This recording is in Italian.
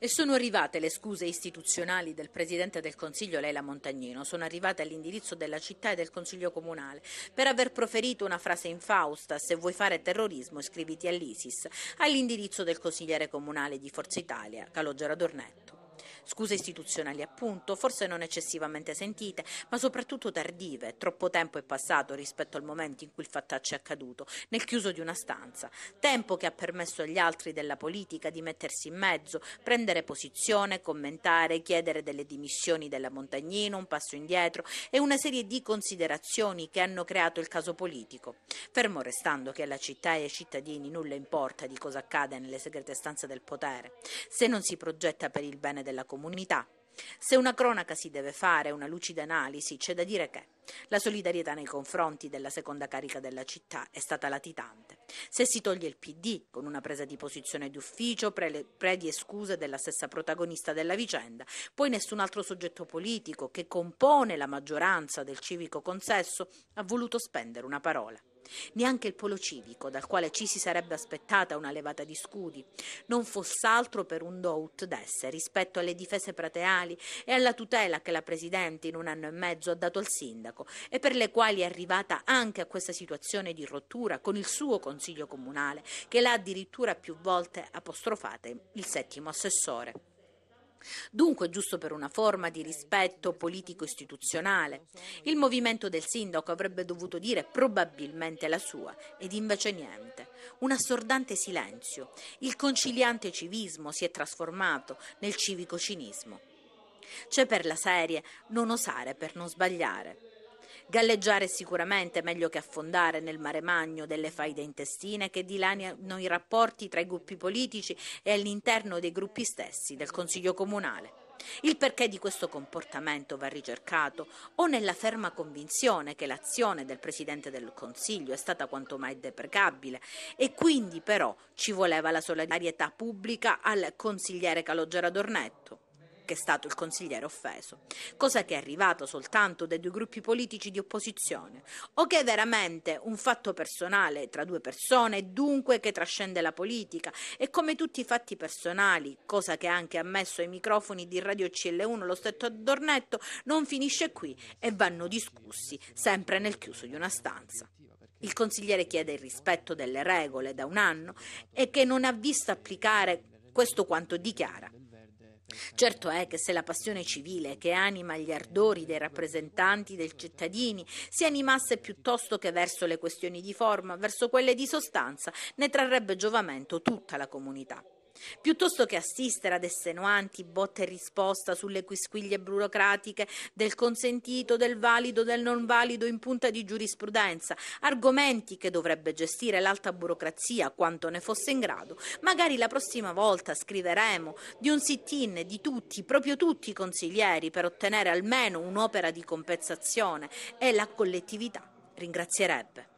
E sono arrivate le scuse istituzionali del Presidente del Consiglio Leila Montagnino, sono arrivate all'indirizzo della città e del Consiglio Comunale per aver proferito una frase infausta, se vuoi fare terrorismo iscriviti all'ISIS, all'indirizzo del consigliere comunale di Forza Italia, Calogero Adornetto. Scuse istituzionali appunto, forse non eccessivamente sentite, ma soprattutto tardive. Troppo tempo è passato rispetto al momento in cui il fattaccio è accaduto, nel chiuso di una stanza. Tempo che ha permesso agli altri della politica di mettersi in mezzo, prendere posizione, commentare, chiedere delle dimissioni della Montagnino, un passo indietro e una serie di considerazioni che hanno creato il caso politico. Fermo restando che alla città e ai cittadini nulla importa di cosa accade nelle segrete stanze del potere, se non si progetta per il bene della comunità comunità. Se una cronaca si deve fare, una lucida analisi, c'è da dire che la solidarietà nei confronti della seconda carica della città è stata latitante. Se si toglie il PD con una presa di posizione d'ufficio, pre- predi e scuse della stessa protagonista della vicenda, poi nessun altro soggetto politico che compone la maggioranza del civico consesso ha voluto spendere una parola neanche il polo civico, dal quale ci si sarebbe aspettata una levata di scudi, non fosse altro per un dout d'esse rispetto alle difese prateali e alla tutela che la Presidente in un anno e mezzo ha dato al Sindaco e per le quali è arrivata anche a questa situazione di rottura con il suo Consiglio Comunale, che l'ha addirittura più volte apostrofata il settimo assessore. Dunque, giusto per una forma di rispetto politico-istituzionale, il movimento del sindaco avrebbe dovuto dire probabilmente la sua ed invece niente. Un assordante silenzio. Il conciliante civismo si è trasformato nel civico cinismo. C'è per la serie non osare per non sbagliare. Galleggiare sicuramente meglio che affondare nel mare magno delle faide intestine che dilaniano i rapporti tra i gruppi politici e all'interno dei gruppi stessi del Consiglio Comunale. Il perché di questo comportamento va ricercato o nella ferma convinzione che l'azione del Presidente del Consiglio è stata quanto mai deprecabile e quindi però ci voleva la solidarietà pubblica al consigliere Calogero Adornetto che è stato il consigliere offeso, cosa che è arrivata soltanto dai due gruppi politici di opposizione, o che è veramente un fatto personale tra due persone, dunque che trascende la politica e come tutti i fatti personali, cosa che ha anche ammesso ai microfoni di Radio CL1 lo stetto Adornetto, non finisce qui e vanno discussi sempre nel chiuso di una stanza. Il consigliere chiede il rispetto delle regole da un anno e che non ha visto applicare questo quanto dichiara Certo è che se la passione civile che anima gli ardori dei rappresentanti dei cittadini si animasse piuttosto che verso le questioni di forma, verso quelle di sostanza, ne trarrebbe giovamento tutta la comunità piuttosto che assistere ad estenuanti botte e risposta sulle quisquiglie burocratiche del consentito, del valido, del non valido in punta di giurisprudenza, argomenti che dovrebbe gestire l'alta burocrazia quanto ne fosse in grado, magari la prossima volta scriveremo di un sit-in di tutti, proprio tutti i consiglieri per ottenere almeno un'opera di compensazione e la collettività ringrazierebbe.